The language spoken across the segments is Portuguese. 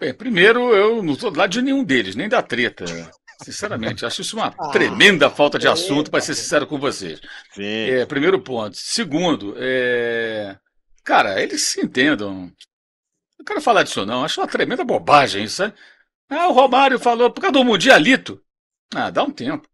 Bem, primeiro, eu não estou do lado de nenhum deles, nem da treta. Sinceramente, acho isso uma ah, tremenda falta de é, assunto, para ser sincero com vocês. É, primeiro ponto. Segundo, é... cara, eles se entendam. Não quero falar disso, não. Acho uma tremenda bobagem isso, né? Ah, o Romário falou por causa do Mundialito. Ah, dá um tempo.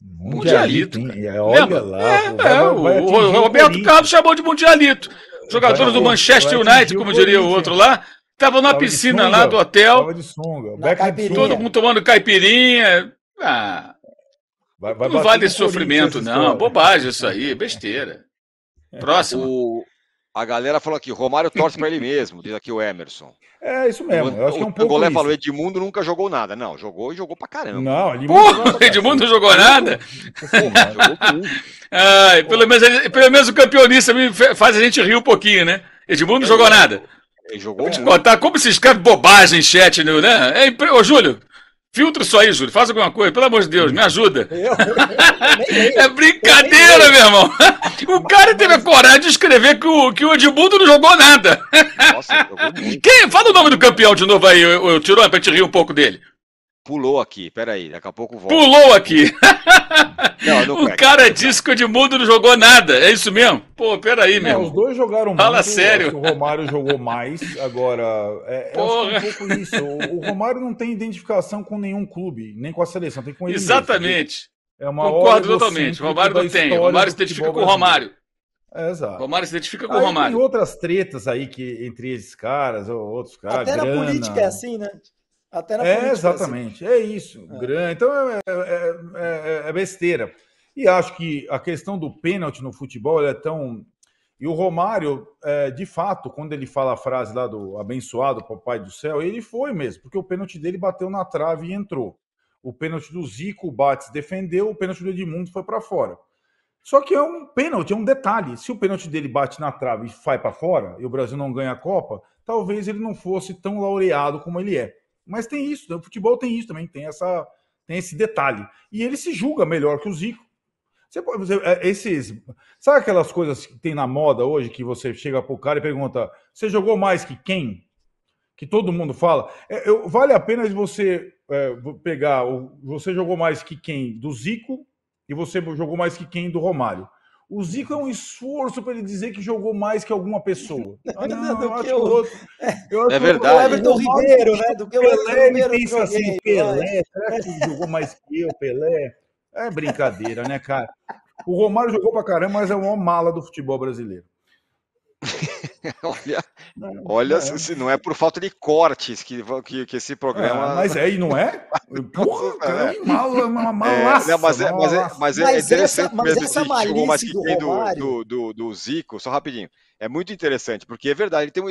Mundialito. mundialito olha Lembra? lá. É, o, é, o, é o, o Roberto Carlos chamou de Mundialito. Jogadores do Manchester United, como diria o outro lá, Tava na piscina lá do hotel. Tava de sunga. todo mundo tomando caipirinha. Ah, vai, vai não vale sofrimento, não. Bobagem isso aí, besteira. É. Próximo. O... A galera falou aqui, Romário torce para ele mesmo, diz aqui o Emerson. É, isso mesmo. Eu acho o, que é um pouco. O Golé falou: Edmundo nunca jogou nada. Não, jogou e jogou pra caramba. Não, Edmundo. Pô, Edmundo não jogou nada? jogou tudo. Ai, pelo, menos, pelo menos o campeonista faz a gente rir um pouquinho, né? Edmundo não é jogou nada. Ele jogou Vou te como se escreve bobagem em chat, né? É impre... Ô, Júlio, filtra isso aí, Júlio. Faz alguma coisa, pelo amor de Deus, me ajuda. Eu, eu, eu, é brincadeira, meu irmão. O cara teve a coragem de escrever que o, que o Edmundo não jogou nada. Nossa, jogou muito. Quem? Fala o nome do campeão de novo aí, eu, tirou pra te rir um pouco dele. Pulou aqui, peraí, daqui a pouco volta. Pulou aqui! não, o cara é disco de mundo não jogou nada, é isso mesmo? Pô, peraí, meu. Os dois jogaram Fala muito, sério. O Romário jogou mais, agora. É, Porra. É, é um pouco isso. O, Romário não tem identificação com nenhum clube, nem com a seleção, tem com ele. Exatamente. Mesmo, é uma Concordo totalmente. O Romário não tem. O Romário se identifica com o Romário. É, exato. O Romário se identifica com aí o Romário. Tem outras tretas aí que, entre esses caras ou outros caras. Até grana. na política é assim, né? Até na é, assim. exatamente, assim. é isso. É. Então é é, é, é, é, besteira. E acho que a questão do pênalti no futebol é tão. E o Romário, é, de fato, quando ele fala a frase lá do abençoado papai do céu, ele foi mesmo, porque o pênalti dele bateu na trave e entrou. O pênalti do Zico, o Bates defendeu, o pênalti do Edmundo foi para fora. Só que é um pênalti, é um detalhe. Se o pênalti dele bate na trave e vai para fora, e o Brasil não ganha a Copa, talvez ele não fosse tão laureado como ele é. Mas tem isso, o futebol tem isso também, tem, essa, tem esse detalhe. E ele se julga melhor que o Zico. Você, você, é, esses, sabe aquelas coisas que tem na moda hoje que você chega pro cara e pergunta: você jogou mais que quem? Que todo mundo fala. É, eu, vale a pena você é, pegar o, você jogou mais que quem do Zico e você jogou mais que quem do Romário. O Zico é um esforço para ele dizer que jogou mais que alguma pessoa. não, eu acho é que outro. é verdade. O Everton Ribeiro, né? Do que o Pelé, ele pensa assim, Pelé, será que jogou mais que eu, Pelé? É brincadeira, né, cara? O Romário jogou pra caramba, mas é uma mala do futebol brasileiro. olha, é, olha é. se não é por falta de cortes que, que, que esse programa. É, mas é, e não é? Porra, é. cara, é. mal uma malaça, é, não, mas, é, mas, é, mas, é, mas interessante essa, mas esse tipo, mas que do tem do, do, do, do, Zico, só rapidinho. É muito interessante, porque é verdade, ele, tem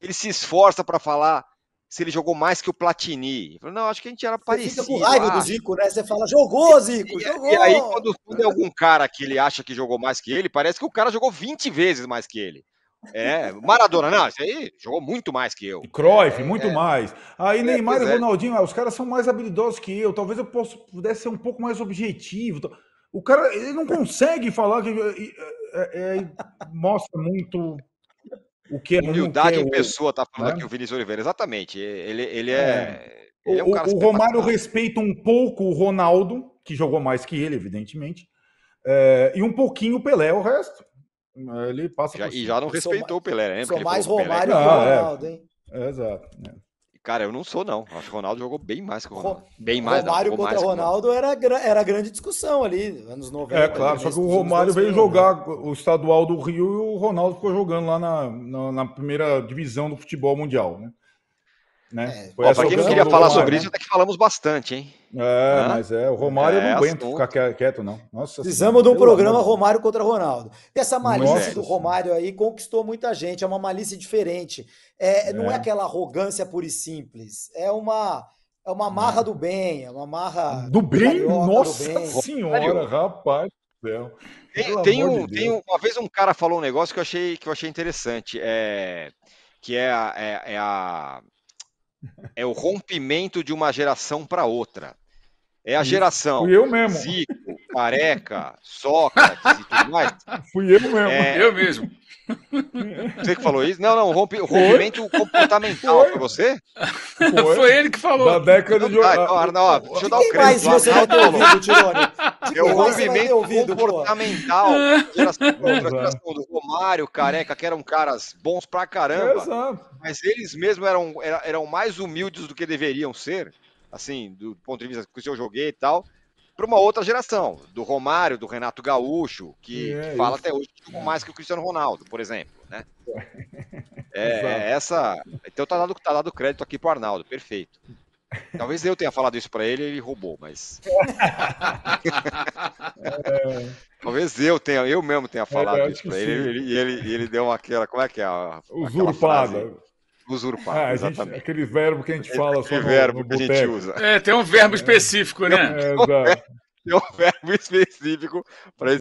ele se esforça para falar se ele jogou mais que o Platini. Falei, não, acho que a gente era parecido. Você fica com raiva ah. do Zico, né? Você fala, jogou, Zico, e, jogou! E aí, quando tem algum cara que ele acha que jogou mais que ele, parece que o cara jogou 20 vezes mais que ele. É, Maradona, não, isso aí jogou muito mais que eu. E Cruyff, é, muito é. mais. Aí é, Neymar e é. Ronaldinho, ah, os caras são mais habilidosos que eu. Talvez eu possa, pudesse ser um pouco mais objetivo. O cara, ele não consegue falar que eh, eh, eh, mostra muito o que é, é Humildade em pessoa, tá falando né? aqui o Vinícius Oliveira. Exatamente. Ele, ele é. é ele o, um o Romário respeita um pouco o Ronaldo, que jogou mais que ele, evidentemente, e um pouquinho o Pelé, o resto. Ele passa já, E já não respeitou o Pelé, hein? Né? Sou mais Romário que ah, é. Ronaldo, hein? É, exato. Né? Cara, eu não sou, não. Acho que o Ronaldo jogou bem mais que o Ronaldo. Bem mais, Romário não, contra mais Ronaldo era, era grande discussão ali, anos 90. É, claro, só que o Romário veio né? jogar né? o estadual do Rio e o Ronaldo ficou jogando lá na, na, na, primeira divisão do futebol mundial, né? Né? É. Para quem não queria falar Romário, sobre isso, até que falamos bastante, hein? É, ah, mas é, o Romário é, não aguento assunto. ficar quieto, não. Nossa Precisamos de um programa Romário contra Ronaldo. E essa malícia Nossa, do Romário aí conquistou muita gente, é uma malícia diferente. É, é. Não é aquela arrogância pura e simples, é uma. É uma marra é. do bem, é uma marra. Do bem? Carioca, Nossa do bem. senhora, rapaz do céu. Tem, tem, um, de tem uma vez um cara falou um negócio que eu achei, que eu achei interessante. É, que é a, é, é a é o rompimento de uma geração para outra. É a geração. Fui eu mesmo. Zico, Careca, Sócrates e tudo mais. Fui eu mesmo. É... Eu mesmo. Você que falou isso? Não, não, rompe, o rompimento comportamental foi você? Foi. foi. ele que falou. Na década de. Ah, então, não, deixa eu dar o crédito. mais você ouvido, Tirone? É o rompimento ouvido, comportamental. Geração, do Romário, Careca, que eram caras bons pra caramba. Exato. Mas eles mesmos eram, eram mais humildes do que deveriam ser, assim, do ponto de vista que eu joguei e tal para uma outra geração, do Romário, do Renato Gaúcho, que, é, fala isso. até hoje mais que o Cristiano Ronaldo, por exemplo, né? É, essa. Então tá dado, tá dado crédito aqui pro Arnaldo, perfeito. Talvez eu tenha falado isso para ele e ele roubou, mas. é. Talvez eu tenha, eu mesmo tenha é, falado é, isso para ele e ele, ele, ele, deu uma aquela. Como é que é? A, Usurpada. Frase? Usurpar, ah, exatamente. Gente, aquele verbo que a gente fala aquele sobre. verbo que a gente usa. É, tem um verbo é. específico, né? É, Tem um verbo específico para esse.